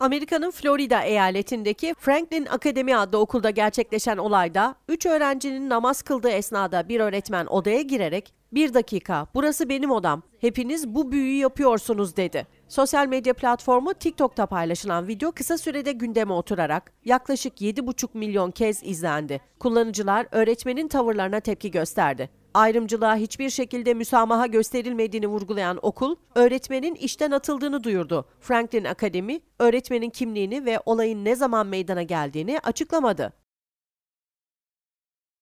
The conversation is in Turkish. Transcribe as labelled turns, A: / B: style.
A: Amerika'nın Florida eyaletindeki Franklin Akademi adlı okulda gerçekleşen olayda 3 öğrencinin namaz kıldığı esnada bir öğretmen odaya girerek bir dakika burası benim odam hepiniz bu büyüyü yapıyorsunuz dedi. Sosyal medya platformu TikTok'ta paylaşılan video kısa sürede gündeme oturarak yaklaşık 7,5 milyon kez izlendi. Kullanıcılar öğretmenin tavırlarına tepki gösterdi. Ayrımcılığa hiçbir şekilde müsamaha gösterilmediğini vurgulayan okul, öğretmenin işten atıldığını duyurdu. Franklin Akademi, öğretmenin kimliğini ve olayın ne zaman meydana geldiğini açıklamadı.